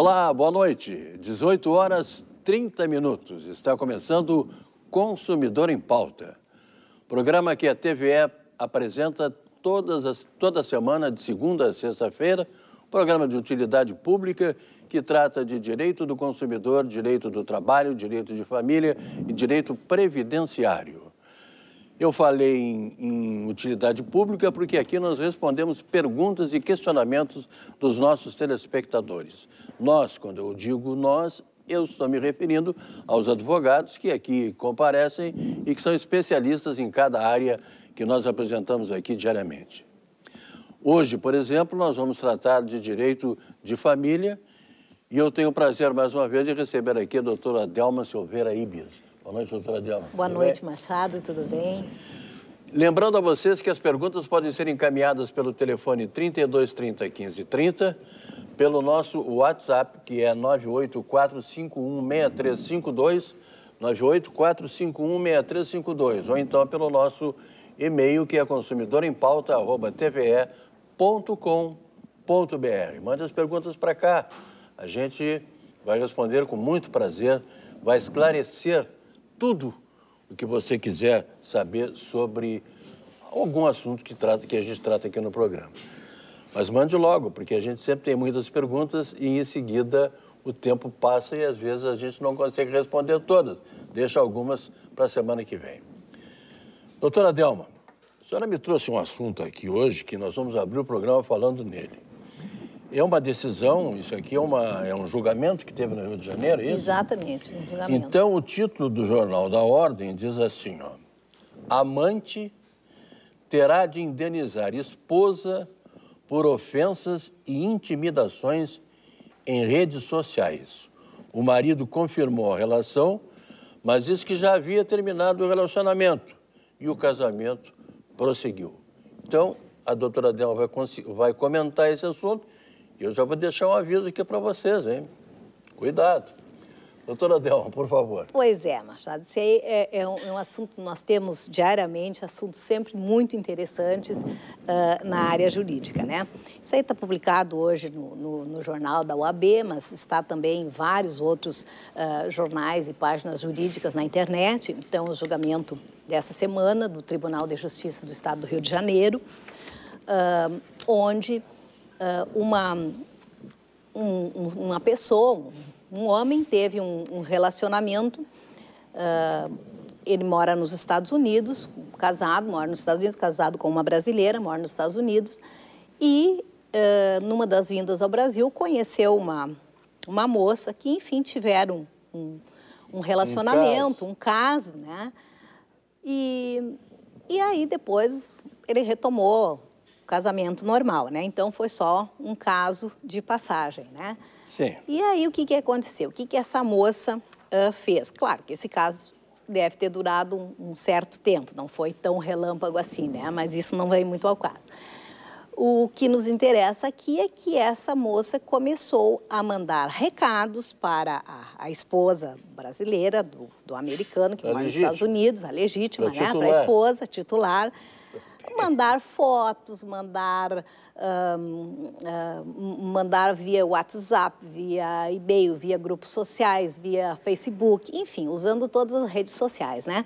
Olá, boa noite. 18 horas 30 minutos. Está começando Consumidor em Pauta. Programa que a TVE apresenta todas as, toda semana, de segunda a sexta-feira, programa de utilidade pública que trata de direito do consumidor, direito do trabalho, direito de família e direito previdenciário. Eu falei em, em, utilidade pública porque aqui nós respondemos perguntas e questionamentos dos nossos telespectadores. Nós, quando eu digo nós, eu estou me referindo aos advogados que aqui comparecem e que são especialistas em cada área que nós apresentamos aqui diariamente. Hoje, por exemplo, nós vamos tratar de direito de família e eu tenho o prazer, mais uma vez, de receber aqui a doutora Delma Silveira Ibiza. Boa noite, doutora Diana. Boa tudo noite, bem? Machado, tudo bem? Lembrando a vocês que as perguntas podem ser encaminhadas pelo telefone 3230 1530, pelo nosso WhatsApp, que é 984516352, 984516352, ou então pelo nosso e-mail, que é consumidoraempauta.tve.com.br. Mande as perguntas para cá. A gente vai responder com muito prazer, vai esclarecer tudo o que você quiser saber sobre algum assunto que, trata, que a gente trata aqui no programa. Mas mande logo, porque a gente sempre tem muitas perguntas e em seguida o tempo passa e às vezes a gente não consegue responder todas. Deixa algumas para a semana que vem. Doutora Delma, a senhora me trouxe um assunto aqui hoje que nós vamos abrir o programa falando nele. É uma decisão, isso aqui é, uma, é um julgamento que teve no Rio de Janeiro, é isso? Exatamente, um julgamento. Então, o título do Jornal da Ordem diz assim, ó, amante terá de indenizar esposa por ofensas e intimidações em redes sociais. O marido confirmou a relação, mas disse que já havia terminado o relacionamento e o casamento prosseguiu. Então, a doutora Delma vai, vai comentar esse assunto eu já vou deixar um aviso aqui para vocês, hein? Cuidado. Doutora Delma, por favor. Pois é, Machado. Isso aí é, é, um, é, um, assunto que nós temos diariamente, assuntos sempre muito interessantes uh, na área jurídica, né? Isso aí está publicado hoje no, no, no, jornal da UAB, mas está também em vários outros uh, jornais e páginas jurídicas na internet. Então, o julgamento dessa semana do Tribunal de Justiça do Estado do Rio de Janeiro, uh, onde uma, um, uma pessoa, um homem, teve um, um relacionamento. Uh, ele mora nos Estados Unidos, casado, mora nos Estados Unidos, casado com uma brasileira, mora nos Estados Unidos. E uh, numa das vindas ao Brasil, conheceu uma, uma moça que, enfim, tiveram um, um relacionamento, um caso, um caso né? E, e aí depois ele retomou casamento normal, né? Então foi só um caso de passagem, né? Sim. E aí o que, que aconteceu? O que, que essa moça uh, fez? Claro que esse caso deve ter durado um, um, certo tempo, não foi tão relâmpago assim, né? Mas isso não vem muito ao caso. O que nos interessa aqui é que essa moça começou a mandar recados para a, a esposa brasileira do, do americano que mora nos Estados Unidos, a legítima, né? Para a esposa titular mandar fotos, mandar, um, uh, mandar via WhatsApp, via e-mail, via grupos sociais, via Facebook, enfim, usando todas as redes sociais, né?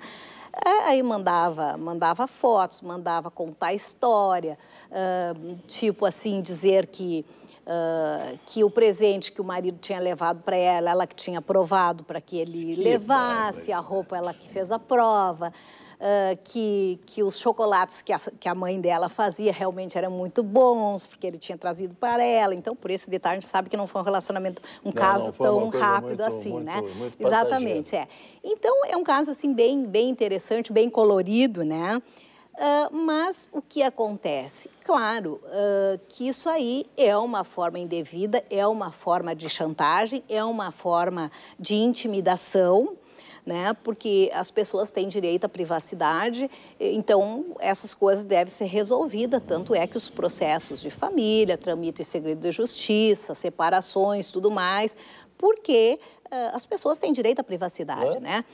É, aí mandava, mandava fotos, mandava contar história, uh, tipo assim, dizer que, uh, que o presente que o marido tinha levado para ela, ela que tinha provado para que ele que levasse, a roupa ela que fez a prova uh, que, que os chocolates que a, que a mãe dela fazia realmente eram muito bons, porque ele tinha trazido para ela. Então, por esse detalhe, a gente sabe que não foi um relacionamento, um não, caso não, tão rápido muito, assim, muito, né? Muito Exatamente, é. Então, é um caso, assim, bem, bem interessante, bem colorido, né? Uh, mas o que acontece? Claro uh, que isso aí é uma forma indevida, é uma forma de chantagem, é uma forma de intimidação, né? Porque as pessoas têm direito à privacidade, então essas coisas devem ser resolvidas. Tanto é que os processos de família, tramito em segredo de justiça, separações, tudo mais, porque uh, as pessoas têm direito à privacidade, é. né?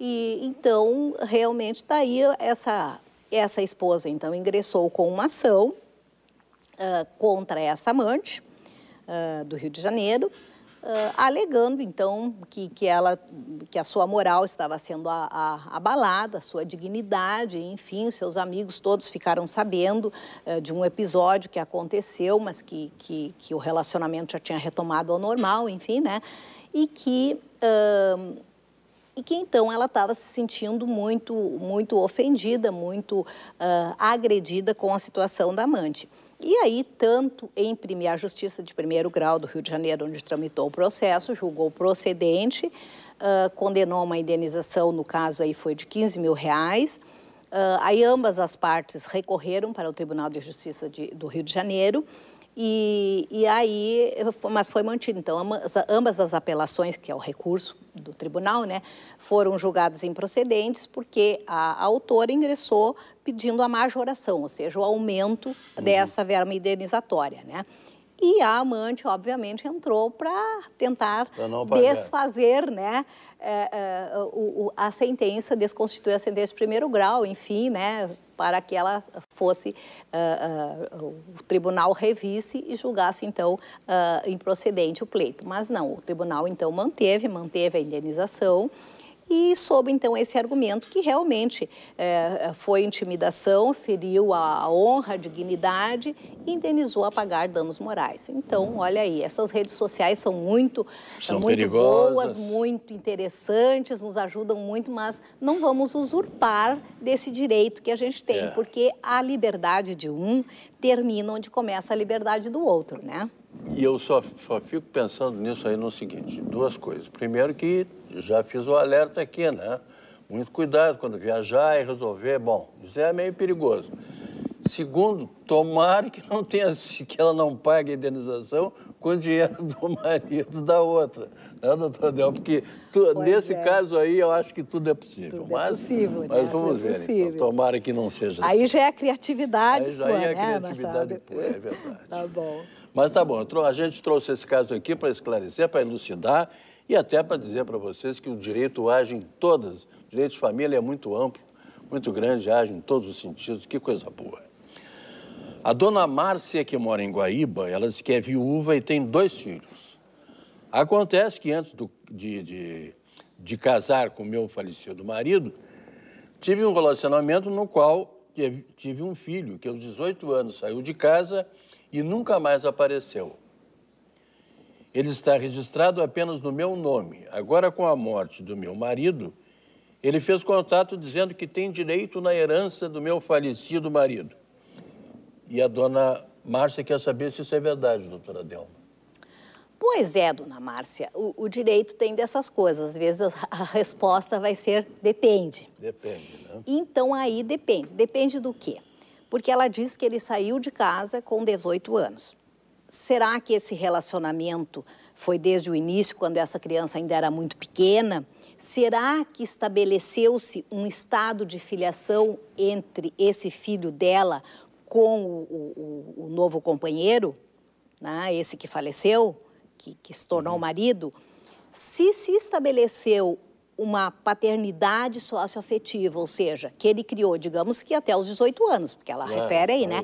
E então realmente daí tá essa essa esposa então ingressou com uma ação uh, contra essa amante uh, do Rio de Janeiro Uh, alegando então que, que ela que a sua moral estava sendo a, a, abalada, a sua dignidade, enfim, seus amigos todos ficaram sabendo uh, de um episódio que aconteceu, mas que, que, que, o relacionamento já tinha retomado ao normal, enfim, né? E que uh, e que então ela estava se sentindo muito muito ofendida, muito agredida com a situação da amante. E aí, tanto em primeira, a Justiça de Primeiro Grau do Rio de Janeiro, onde tramitou o processo, julgou procedente, uh, condenou uma indenização, no caso aí foi de 15 mil reais. Uh, aí ambas as partes recorreram para o Tribunal de Justiça de, do Rio de Janeiro e, e aí, mas foi mantido. Então, ambas as apelações, que é o recurso do tribunal, né, foram julgadas improcedentes porque a, a autora ingressou pedindo a majoração, ou seja, o aumento uhum. dessa verba indenizatória, né? E a amante, obviamente, entrou para tentar desfazer né, é, é, a sentença, desconstituir a sentença de primeiro grau, enfim, né, para que ela fosse, uh, uh, o tribunal revisse e julgasse, então, uh, improcedente o pleito. Mas não, o tribunal, então, manteve, manteve a indenização e sob então esse argumento que realmente é, é foi intimidação, feriu a honra, a dignidade e indenizou a pagar danos morais. Então, olha aí, essas redes sociais são muito, são muito perigosas. boas, muito interessantes, nos ajudam muito, mas não vamos usurpar desse direito que a gente tem, é. porque a liberdade de um termina onde começa a liberdade do outro, né? E eu só, só fico pensando nisso aí no seguinte, duas coisas. Primeiro que já fiz o alerta aqui, né? Muito cuidado quando viajar e resolver, bom, isso é meio perigoso. Segundo, tomara que não tenha que ela não pague a indenização com o dinheiro do marido da outra, né, doutor Del? Porque tu, nesse é. caso aí eu acho que tudo é possível. Tudo é mas, né? é possível, mas né? vamos ver. então, tomara que não seja. Aí assim. já é a criatividade aí, sua, é a né, criatividade, Machado? É verdade. tá bom. Mas tá bom, a gente trouxe esse caso aqui para esclarecer, para elucidar e até para dizer para vocês que o direito age em todas. O direito de família é muito amplo, muito grande, age em todos os sentidos. Que coisa boa. A dona Márcia, que mora em Guaíba, ela diz que é viúva e tem dois filhos. Acontece que antes do, de, de, de casar com meu falecido marido, tive um relacionamento no qual tive um filho, que aos 18 anos saiu de casa e nunca mais apareceu. Ele está registrado apenas no meu nome. Agora, com a morte do meu marido, ele fez contato dizendo que tem direito na herança do meu falecido marido. E a dona Márcia quer saber se isso é verdade, doutora Delma. Pois é, dona Márcia, o, o, direito tem dessas coisas. Às vezes a resposta vai ser depende. Depende, né? Então aí depende. Depende do quê? porque ela diz que ele saiu de casa com 18 anos. Será que esse relacionamento foi desde o início, quando essa criança ainda era muito pequena? Será que estabeleceu-se um estado de filiação entre esse filho dela com o, o, o novo companheiro, né, esse que faleceu, que, que se tornou uhum. marido? Se se estabeleceu uma paternidade socioafetiva, ou seja, que ele criou, digamos que até os 18 anos, porque ela é, refere aí, é né?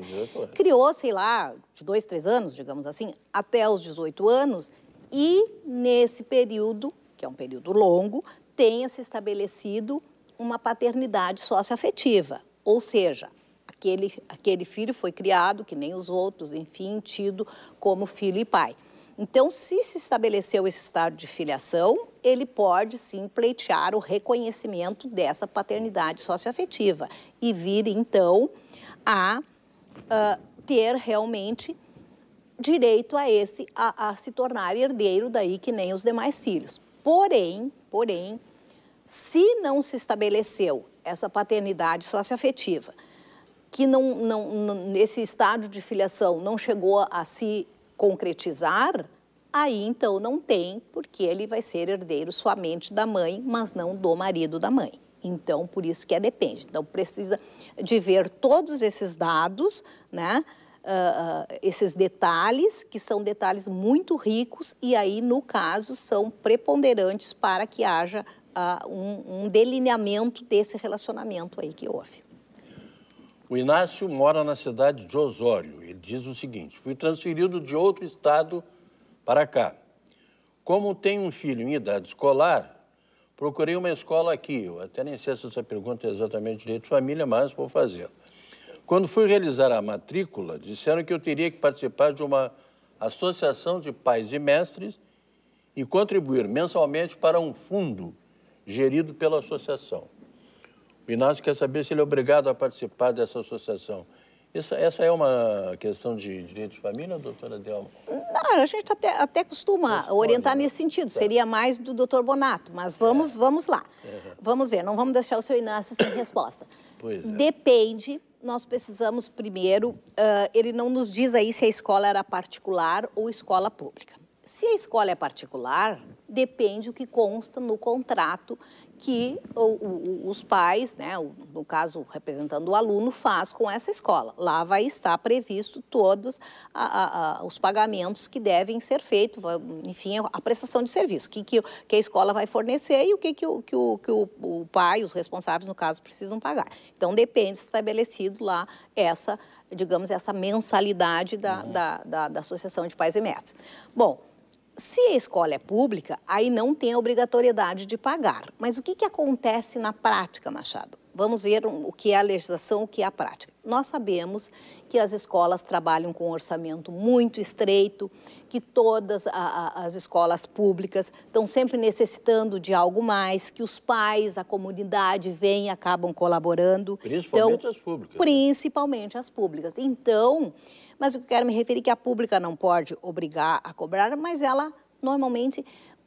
criou, sei lá, de dois, três anos, digamos assim, até os 18 anos, e nesse período, que é um período longo, tenha se estabelecido uma paternidade socioafetiva, ou seja, aquele, aquele filho foi criado, que nem os outros, enfim, tido como filho e pai. Então, se se estabeleceu esse estado de filiação, ele pode sim pleitear o reconhecimento dessa paternidade socioafetiva e vir então a uh, ter realmente direito a esse a, a, se tornar herdeiro daí que nem os demais filhos. Porém, porém, se não se estabeleceu essa paternidade socioafetiva, que não, não, não nesse estado de filiação não chegou a se concretizar, aí então não tem, porque ele vai ser herdeiro somente da mãe, mas não do marido da mãe. Então, por isso que é depende. Então, precisa de ver todos esses dados, né? Uh, uh, esses detalhes, que são detalhes muito ricos, e aí, no caso, são preponderantes para que haja uh, um, um delineamento desse relacionamento aí que houve. O Inácio mora na cidade de Osório. Ele diz o seguinte: fui transferido de outro estado para cá. Como tenho um filho em idade escolar, procurei uma escola aqui. Eu até nem sei se essa pergunta é exatamente direito de família, mas vou fazê-la. Quando fui realizar a matrícula, disseram que eu teria que participar de uma associação de pais e mestres e contribuir mensalmente para um fundo gerido pela associação. O Inácio quer saber se ele é obrigado a participar dessa associação. Essa, essa é uma questão de direito de família, né, doutora Delma? Não, a gente tá até, até costuma orientar né? nesse sentido. Tá. Seria mais do doutor Bonato, mas vamos, é. vamos lá. É. Vamos ver, não vamos deixar o seu Inácio sem resposta. Pois é. Depende, nós precisamos primeiro, uh, ele não nos diz aí se a escola era particular ou escola pública. Se a escola é particular, depende o que consta no contrato que o, o, os pais, né, no caso representando o aluno, faz com essa escola. Lá vai estar previsto todos a, a, a, os pagamentos que devem ser feitos, enfim, a prestação de serviço, que, que, que a escola vai fornecer e o que, que, o, que, o, que o, o pai, os responsáveis, no caso, precisam pagar. Então, depende estabelecido lá essa, digamos, essa mensalidade da, uhum. da, da, da, da Associação de Pais e Mestres. Bom, se a escola é pública, aí não tem a obrigatoriedade de pagar. Mas o que, que acontece na prática, Machado? Vamos ver o que é a legislação, o que é a prática. Nós sabemos que as escolas trabalham com um orçamento muito estreito, que todas a, a, as escolas públicas estão sempre necessitando de algo mais, que os pais, a comunidade vêm e acabam colaborando. Principalmente então, as públicas. Né? Principalmente as públicas. Então, mas o que quero me referir é que a pública não pode obrigar a cobrar, mas ela normalmente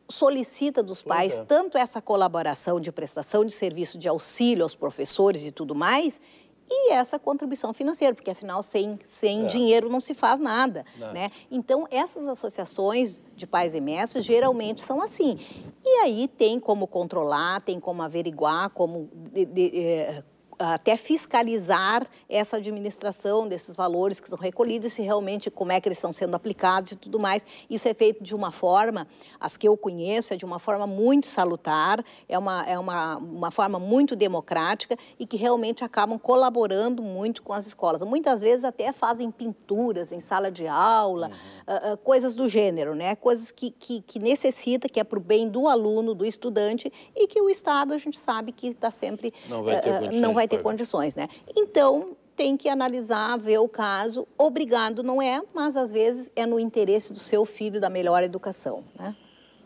solicita dos pais é. tanto essa colaboração de prestação de serviço de auxílio aos professores e tudo mais, e essa contribuição financeira, porque afinal sem, sem é. dinheiro não se faz nada, não. né? Então essas associações de pais e mestres geralmente são assim. E aí tem como controlar, tem como averiguar, como de, de, eh, até fiscalizar essa administração desses valores que são recolhidos, se realmente como é que eles estão sendo aplicados e tudo mais. Isso é feito de uma forma, as que eu conheço, é de uma forma muito salutar, é uma, é uma, uma forma muito democrática e que realmente acabam colaborando muito com as escolas. Muitas vezes até fazem pinturas em sala de aula, uhum. uh, uh, coisas do gênero, né? Coisas que, que, que necessita, que é para o bem do aluno, do estudante e que o Estado, a gente sabe que está sempre... Não vai ter uh, ter condições, né? Então, tem que analisar, ver o caso. Obrigado não é, mas às vezes é no interesse do seu filho da melhor educação, né?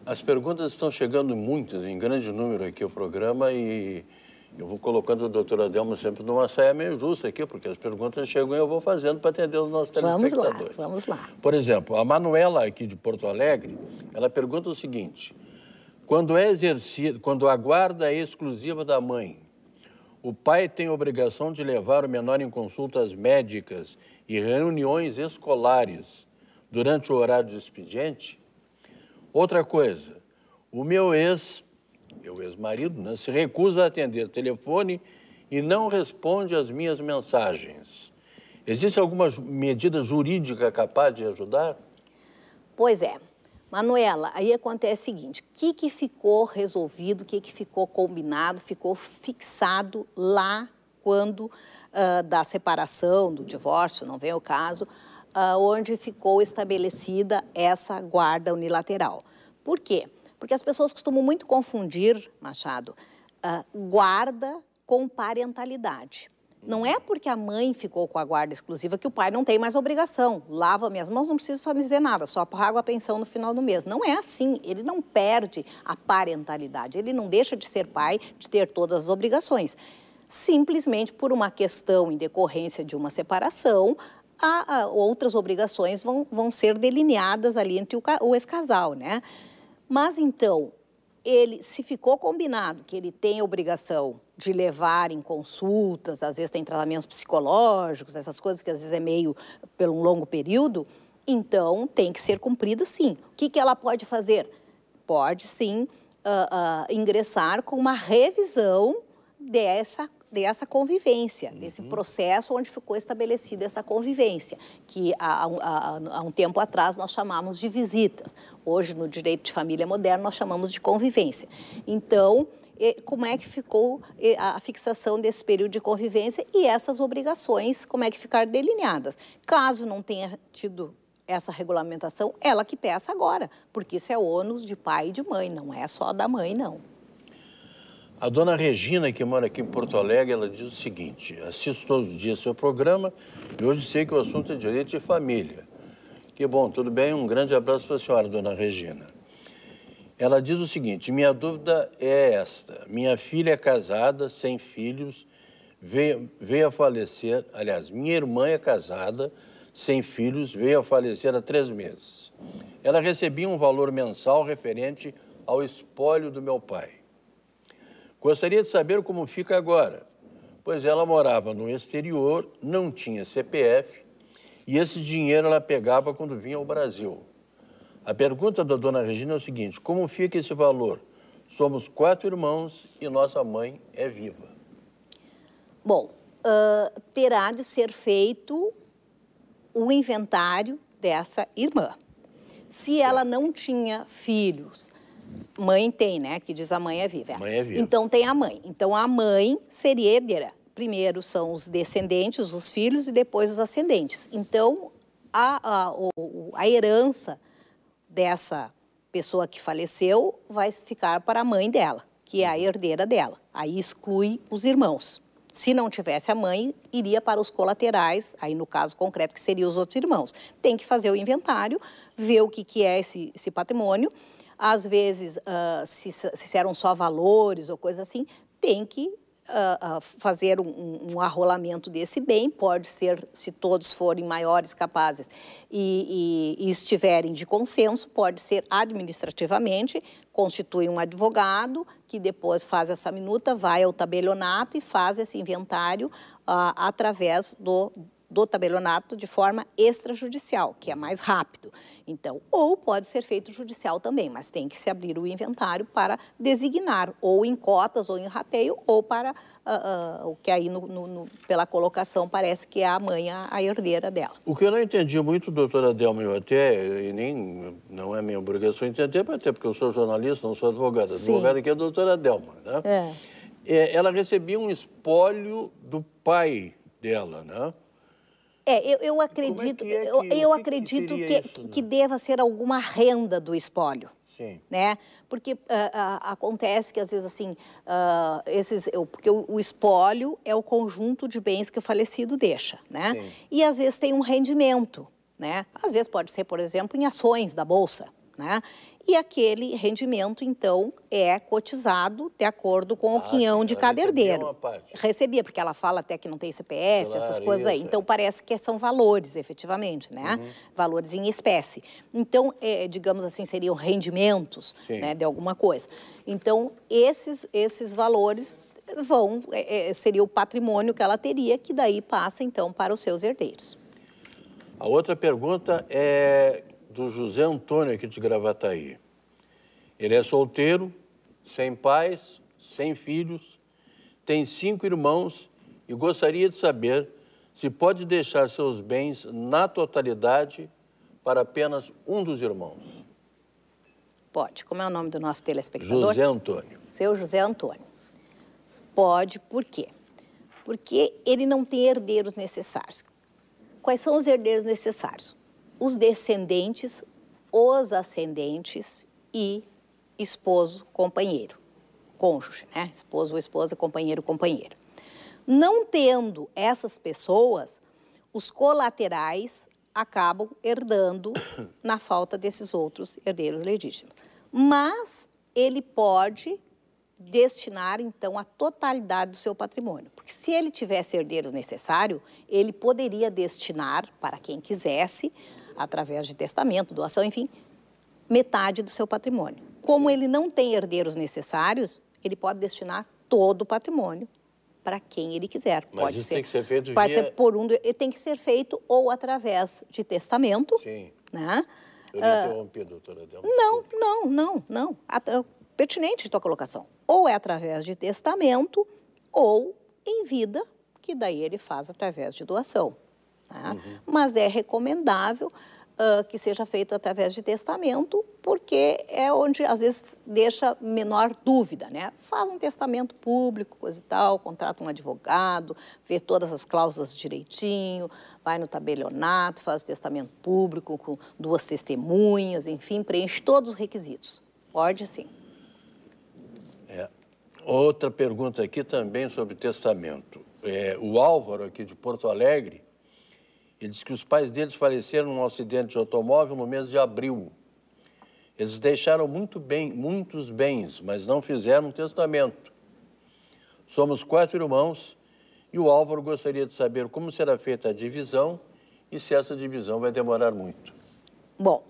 As perguntas estão chegando muitas, em grande número aqui o programa e eu vou colocando a doutora Delma sempre numa saia meio justa aqui, porque as perguntas chegam e eu vou fazendo para atender os nossos telespectadores. Vamos lá, vamos lá. Por exemplo, a Manuela aqui de Porto Alegre, ela pergunta o seguinte, quando é exercido, quando a guarda é exclusiva da mãe, o pai tem a obrigação de levar o menor em consultas médicas e reuniões escolares durante o horário do expediente. Outra coisa, o meu ex, meu ex-marido, né, se recusa a atender telefone e não responde às minhas mensagens. Existe alguma medida jurídica capaz de ajudar? Pois é. Manuela, aí acontece o seguinte: o que, que ficou resolvido, o que, que ficou combinado, ficou fixado lá quando uh, da separação, do divórcio, não vem o caso, uh, onde ficou estabelecida essa guarda unilateral. Por quê? Porque as pessoas costumam muito confundir, Machado, uh, guarda com parentalidade. Não é porque a mãe ficou com a guarda exclusiva que o pai não tem mais obrigação. Lava minhas mãos, não preciso fazer nada, só pago a pensão no final do mês. Não é assim. Ele não perde a parentalidade. Ele não deixa de ser pai, de ter todas as obrigações. Simplesmente por uma questão em decorrência de uma separação, a, a outras obrigações vão, vão ser delineadas ali entre o, o ex-casal, né? Mas então, ele, se ficou combinado que ele tem obrigação de levar em consultas, às vezes tem tratamentos psicológicos, essas coisas que às vezes é meio por um longo período, então tem que ser cumprido sim. O que, que ela pode fazer? Pode sim uh, uh, ingressar com uma revisão dessa dessa convivência, uhum. desse processo onde ficou estabelecida essa convivência, que há, há, há, um tempo atrás nós chamamos de visitas. Hoje, no direito de família moderno, nós chamamos de convivência. Então, como é que ficou a fixação desse período de convivência e essas obrigações, como é que ficaram delineadas. Caso não tenha tido essa regulamentação, ela que peça agora, porque isso é ônus de pai e de mãe, não é só da mãe, não. A dona Regina, que mora aqui em Porto Alegre, ela diz o seguinte: assisto todos os dias seu programa e hoje sei que o assunto é direito de família. Que bom, tudo bem? Um grande abraço para a senhora, dona Regina. Ela diz o seguinte: minha dúvida é esta. Minha filha é casada, sem filhos, veio, veio a falecer. Aliás, minha irmã é casada, sem filhos, veio a falecer há três meses. Ela recebia um valor mensal referente ao espólio do meu pai. Gostaria de saber como fica agora, pois ela morava no exterior, não tinha CPF e esse dinheiro ela pegava quando vinha ao Brasil. A pergunta da dona Regina é o seguinte: como fica esse valor? Somos quatro irmãos e nossa mãe é viva. Bom, uh, terá de ser feito o inventário dessa irmã. Se ela não tinha filhos, mãe tem, né? Que diz a mãe é viva. Mãe é viva. Então tem a mãe. Então a mãe seria herdeira. Primeiro são os descendentes, os filhos, e depois os ascendentes. Então a, a, a herança dessa pessoa que faleceu vai ficar para a mãe dela, que é a uhum. herdeira dela. Aí exclui os irmãos. Se não tivesse a mãe, iria para os colaterais, aí no caso concreto, que seriam os outros irmãos. Tem que fazer o inventário, ver o que, que é esse, esse patrimônio. Às vezes, uh, se, se eram só valores ou coisa assim, tem que uh, uh, fazer um, um, arrolamento desse bem, pode ser, se todos forem maiores capazes e, e, e estiverem de consenso, pode ser administrativamente, constitui um advogado que depois faz essa minuta, vai ao tabelionato e faz esse inventário uh, através do do tabelionato de forma extrajudicial, que é mais rápido. Então, ou pode ser feito judicial também, mas tem que se abrir o inventário para designar, ou em cotas, ou em rateio, ou para uh, uh, o que aí no, no, no, pela colocação parece que é a mãe a, a, herdeira dela. O que eu não entendi muito, doutora Delma, eu até, e nem não é minha obrigação entender, até porque eu sou jornalista, não sou advogada. Advogada aqui é a doutora Delma, né? É. É, ela recebia um espólio do pai dela, né? É, eu, eu é acredito, é que é que, eu, eu que acredito que, isso, né? que, deva ser alguma renda do espólio. Sim. Né? Porque uh, uh, acontece que às vezes assim, uh, esses, eu, porque o, o, espólio é o conjunto de bens que o falecido deixa, né? E às vezes tem um rendimento, né? Às vezes pode ser, por exemplo, em ações da bolsa, né? E aquele rendimento, então, é cotizado de acordo com o ah, quinhão de cada herdeiro. Recebia, porque ela fala até que não tem CPF, claro, essas coisas aí. Então, é. parece que são valores, efetivamente, né? Uhum. Valores em espécie. Então, é, digamos assim, seriam rendimentos né, de alguma coisa. Então, esses, esses valores vão, é, é, seria o patrimônio que ela teria, que daí passa, então, para os seus herdeiros. A outra pergunta é do José Antônio aqui de Gravataí. Ele é solteiro, sem pais, sem filhos, tem cinco irmãos e gostaria de saber se pode deixar seus bens na totalidade para apenas um dos irmãos. Pode. Como é o nome do nosso telespectador? José Antônio. Seu José Antônio. Pode, por quê? Porque ele não tem herdeiros necessários. Quais são os herdeiros necessários? os descendentes, os ascendentes e esposo, companheiro, cônjuge, né? Esposo ou esposa, companheiro, companheiro. Não tendo essas pessoas, os colaterais acabam herdando na falta desses outros herdeiros legítimos. Mas ele pode destinar então a totalidade do seu patrimônio, porque se ele tivesse herdeiros necessário, ele poderia destinar para quem quisesse através de testamento, doação, enfim, metade do seu patrimônio. Como ele não tem herdeiros necessários, ele pode destinar todo o patrimônio para quem ele quiser. Mas pode ser, tem que ser feito pode via... ser por um, ele tem que ser feito ou através de testamento, Sim. né? Eu ah, interrompi, doutora. Não, não, não, não. É pertinente a tua colocação. Ou é através de testamento ou em vida, que daí ele faz através de doação. Tá? Uhum. Mas é recomendável uh, que seja feito através de testamento, porque é onde às vezes deixa menor dúvida, né? Faz um testamento público, coisa e tal, contrata um advogado, vê todas as cláusulas direitinho, vai no tabelionato, faz o testamento público com duas testemunhas, enfim, preenche todos os requisitos. Pode sim. É. Outra pergunta aqui também sobre testamento. É, o Álvaro, aqui de Porto Alegre, ele disse que os pais deles faleceram num acidente de automóvel no mês de abril. Eles deixaram muito bem, muitos bens, mas não fizeram um testamento. Somos quatro irmãos e o Álvaro gostaria de saber como será feita a divisão e se essa divisão vai demorar muito. Bom,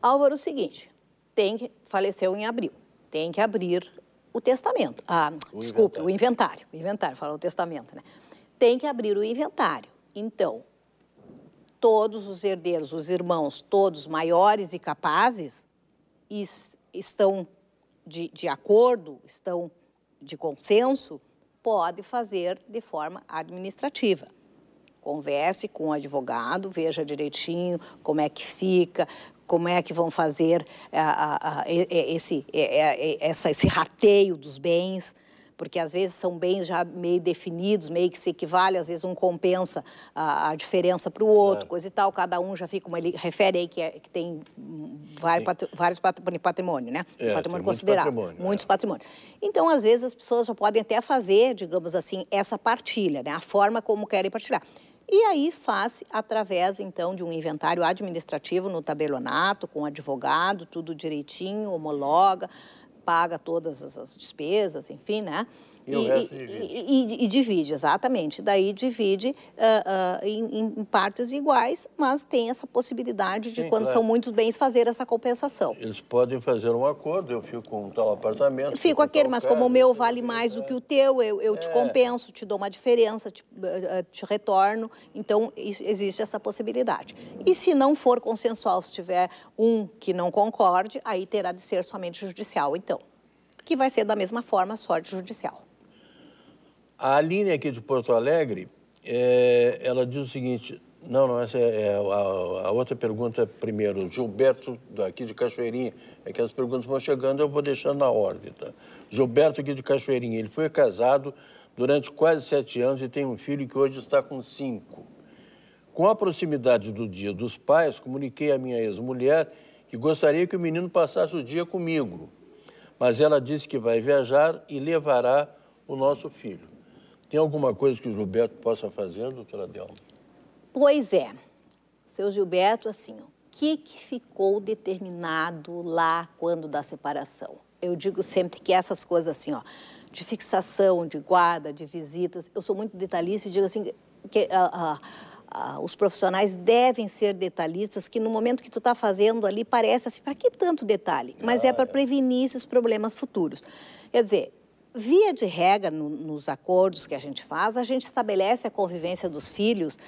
Álvaro, é o seguinte, tem que, faleceu em abril, tem que abrir o testamento. Ah, o desculpe, inventário. o inventário. O inventário, falou o testamento, né? Tem que abrir o inventário. Então, todos os herdeiros, os irmãos, todos maiores e capazes, is, estão de, de acordo, estão de consenso, pode fazer de forma administrativa converse com o advogado, veja direitinho como é que fica, como é que vão fazer a, a, a, esse, essa, esse rateio dos bens, porque às vezes são bens já meio definidos, meio que se equivale, às vezes um compensa a, a diferença para o outro, é. coisa e tal, cada um já fica uma. Ele refere aí que, é, que tem vários, patro, vários patrimônio, né? É, patrimônio considerável. É. Muitos, patrimônio, muitos patrimônios. Então, às vezes, as pessoas já podem até fazer, digamos assim, essa partilha, né? A forma como querem partilhar. E aí faz através, então, de um inventário administrativo no tabelionato, com advogado, tudo direitinho, homologa paga todas as despesas, enfim, né? E, e, e, e, divide, exatamente. Daí divide uh, uh, em, em, partes iguais, mas tem essa possibilidade de, Sim, quando claro. são muitos bens, fazer essa compensação. Eles podem fazer um acordo, eu fico com um tal apartamento. Fico aquele, mas carro, como o meu vale mais do é. que o teu, eu, eu é. te compenso, te dou uma diferença, te, eh, eh, te retorno. Então, existe essa possibilidade. E se não for consensual, se tiver um que não concorde, aí terá de ser somente judicial, então. Que vai ser da mesma forma, sorte judicial. A Aline aqui de Porto Alegre, é, ela diz o seguinte, não, não, essa é, é a, a, outra pergunta primeiro. Gilberto, daqui de Cachoeirinha, é que as perguntas vão chegando, eu vou deixando na ordem. Tá? Gilberto, aqui de Cachoeirinha, ele foi casado durante quase sete anos e tem um filho que hoje está com cinco. Com a proximidade do dia dos pais, comuniquei à minha ex-mulher que gostaria que o menino passasse o dia comigo, mas ela disse que vai viajar e levará o nosso filho. Tem alguma coisa que o Gilberto possa fazer, doutora Delma? Pois é. Seu Gilberto, assim, o que, que ficou determinado lá quando da separação? Eu digo sempre que essas coisas assim, ó, de fixação, de guarda, de visitas, eu sou muito detalhista e digo assim que uh, uh, uh, os profissionais devem ser detalhistas, que no momento que tu está fazendo ali parece assim, para que tanto detalhe? Mas ah, é para é. prevenir esses problemas futuros. Quer dizer, Via de regra, no, nos acordos que a gente faz, a gente estabelece a convivência dos filhos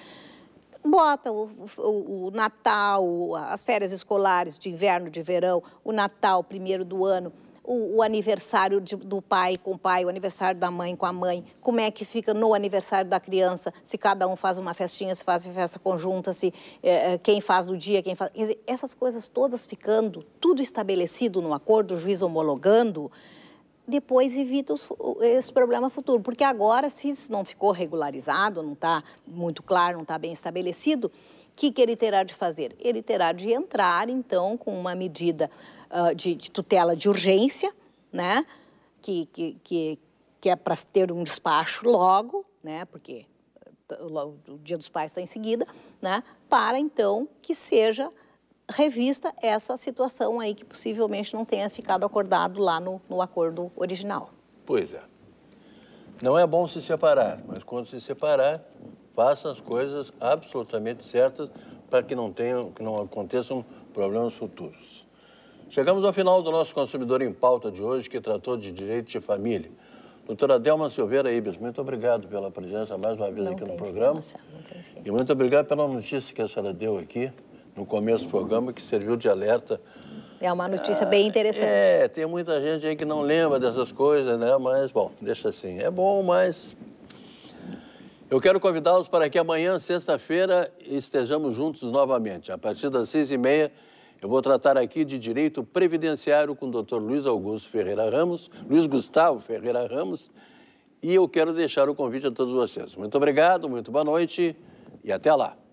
bota o, o, o, Natal, as férias escolares de inverno, de verão, o Natal, primeiro do ano, o, o aniversário de, do pai com o pai, o aniversário da mãe com a mãe, como é que fica no aniversário da criança, se cada um faz uma festinha, se faz festa conjunta, se é, é quem faz no dia, quem faz. Dizer, essas coisas todas ficando, tudo estabelecido no acordo, o juiz homologando depois evita os, esse problema futuro. Porque agora, se isso não ficou regularizado, não está muito claro, não está bem estabelecido, o que, que, ele terá de fazer? Ele terá de entrar, então, com uma medida uh, de, de, tutela de urgência, né? que, que, que, que é para ter um despacho logo, né? porque eh, o Dia dos Pais está em seguida, né? para, então, que seja revista essa situação aí que possivelmente não tenha ficado acordado lá no, no acordo original. Pois é. Não é bom se separar, mas quando se separar, faça as coisas absolutamente certas para que não, tenham, que não aconteçam problemas futuros. Chegamos ao final do nosso Consumidor em Pauta de hoje, que tratou de direitos de família. Doutora Delma Silveira Ibis, muito obrigado pela presença mais uma vez não aqui no programa. e muito obrigado pela notícia que a senhora deu aqui no começo do programa que serviu de alerta. É uma notícia ah, bem interessante. É, é, tem muita gente aí que não lembra dessas coisas, né? Mas, bom, deixa assim. É bom, mas eu quero convidá-los para que amanhã, sexta-feira, estejamos juntos novamente. A partir das seis e meia, eu vou tratar aqui de direito previdenciário com o doutor Luiz Augusto Ferreira Ramos, Luiz Gustavo Ferreira Ramos, e eu quero deixar o convite a todos vocês. Muito obrigado, muito boa noite e até lá.